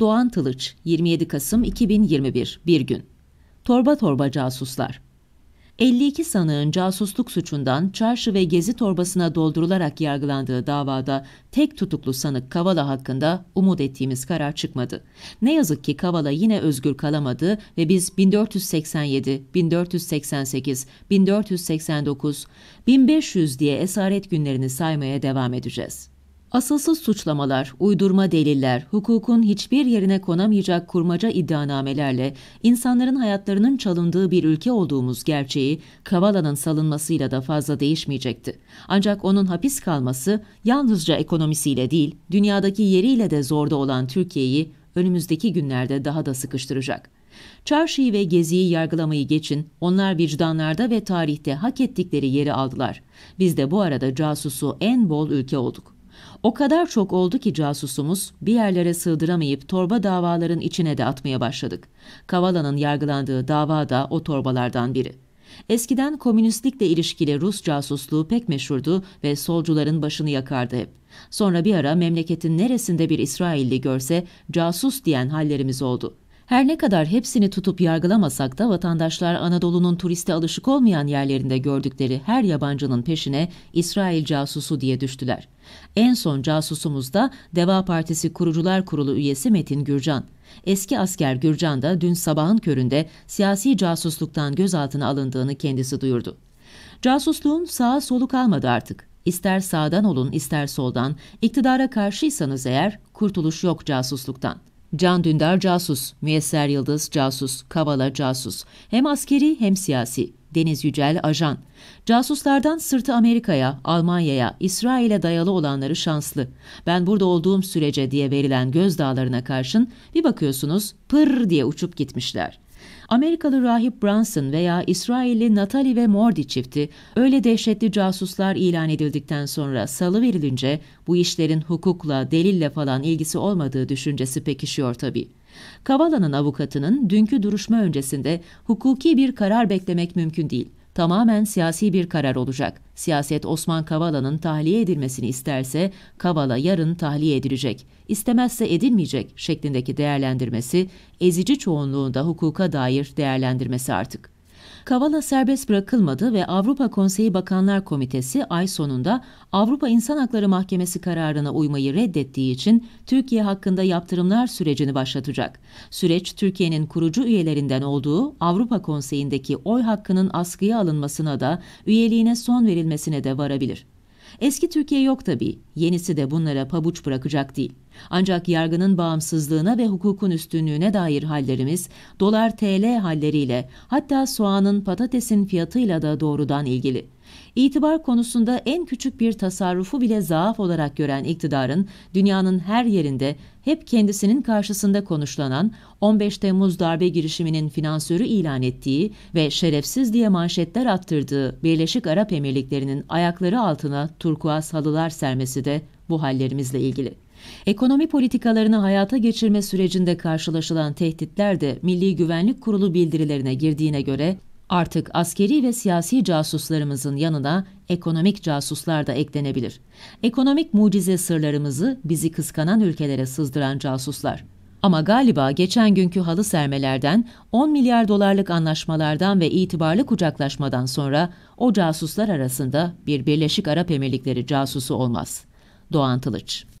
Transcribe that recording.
Doğan Tılıç 27 Kasım 2021 Bir gün Torba torba casuslar 52 sanığın casusluk suçundan çarşı ve gezi torbasına doldurularak yargılandığı davada tek tutuklu sanık Kavala hakkında umut ettiğimiz karar çıkmadı. Ne yazık ki Kavala yine özgür kalamadı ve biz 1487, 1488, 1489, 1500 diye esaret günlerini saymaya devam edeceğiz. Asılsız suçlamalar, uydurma deliller, hukukun hiçbir yerine konamayacak kurmaca iddianamelerle insanların hayatlarının çalındığı bir ülke olduğumuz gerçeği Kavala'nın salınmasıyla da fazla değişmeyecekti. Ancak onun hapis kalması yalnızca ekonomisiyle değil, dünyadaki yeriyle de zorda olan Türkiye'yi önümüzdeki günlerde daha da sıkıştıracak. Çarşıyı ve Gezi'yi yargılamayı geçin, onlar vicdanlarda ve tarihte hak ettikleri yeri aldılar. Biz de bu arada casusu en bol ülke olduk. O kadar çok oldu ki casusumuz bir yerlere sığdıramayıp torba davaların içine de atmaya başladık. Kavala'nın yargılandığı dava da o torbalardan biri. Eskiden komünistlikle ilişkili Rus casusluğu pek meşhurdu ve solcuların başını yakardı hep. Sonra bir ara memleketin neresinde bir İsrailli görse casus diyen hallerimiz oldu.'' Her ne kadar hepsini tutup yargılamasak da vatandaşlar Anadolu'nun turiste alışık olmayan yerlerinde gördükleri her yabancının peşine İsrail casusu diye düştüler. En son casusumuz da Deva Partisi Kurucular Kurulu üyesi Metin Gürcan. Eski asker Gürcan da dün sabahın köründe siyasi casusluktan gözaltına alındığını kendisi duyurdu. Casusluğun sağa solu kalmadı artık. İster sağdan olun ister soldan, iktidara karşıysanız eğer kurtuluş yok casusluktan.'' Can Dündar casus, Müyesser Yıldız casus, Kavala casus. Hem askeri hem siyasi. Deniz Yücel ajan. Casuslardan sırtı Amerika'ya, Almanya'ya, İsrail'e dayalı olanları şanslı. Ben burada olduğum sürece diye verilen gözdağlarına karşın bir bakıyorsunuz pır diye uçup gitmişler. Amerikalı rahip Branson veya İsrailli Natali ve Mordi çifti öyle dehşetli casuslar ilan edildikten sonra salı verilince bu işlerin hukukla, delille falan ilgisi olmadığı düşüncesi pekişiyor tabii. Kavala'nın avukatının dünkü duruşma öncesinde hukuki bir karar beklemek mümkün değil tamamen siyasi bir karar olacak. Siyaset Osman Kavala'nın tahliye edilmesini isterse Kavala yarın tahliye edilecek, istemezse edilmeyecek şeklindeki değerlendirmesi ezici çoğunluğunda hukuka dair değerlendirmesi artık. Kavala serbest bırakılmadı ve Avrupa Konseyi Bakanlar Komitesi ay sonunda Avrupa İnsan Hakları Mahkemesi kararına uymayı reddettiği için Türkiye hakkında yaptırımlar sürecini başlatacak. Süreç Türkiye'nin kurucu üyelerinden olduğu Avrupa Konseyi'ndeki oy hakkının askıya alınmasına da üyeliğine son verilmesine de varabilir. Eski Türkiye yok tabii. Yenisi de bunlara pabuç bırakacak değil. Ancak yargının bağımsızlığına ve hukukun üstünlüğüne dair hallerimiz dolar TL halleriyle hatta soğanın patatesin fiyatıyla da doğrudan ilgili. İtibar konusunda en küçük bir tasarrufu bile zaaf olarak gören iktidarın dünyanın her yerinde hep kendisinin karşısında konuşlanan 15 Temmuz darbe girişiminin finansörü ilan ettiği ve şerefsiz diye manşetler attırdığı Birleşik Arap Emirlikleri'nin ayakları altına turkuaz halılar sermesi de bu hallerimizle ilgili. Ekonomi politikalarını hayata geçirme sürecinde karşılaşılan tehditler de Milli Güvenlik Kurulu bildirilerine girdiğine göre Artık askeri ve siyasi casuslarımızın yanına ekonomik casuslar da eklenebilir. Ekonomik mucize sırlarımızı bizi kıskanan ülkelere sızdıran casuslar. Ama galiba geçen günkü halı sermelerden, 10 milyar dolarlık anlaşmalardan ve itibarlı kucaklaşmadan sonra o casuslar arasında bir Birleşik Arap Emirlikleri casusu olmaz. Doğan Tılıç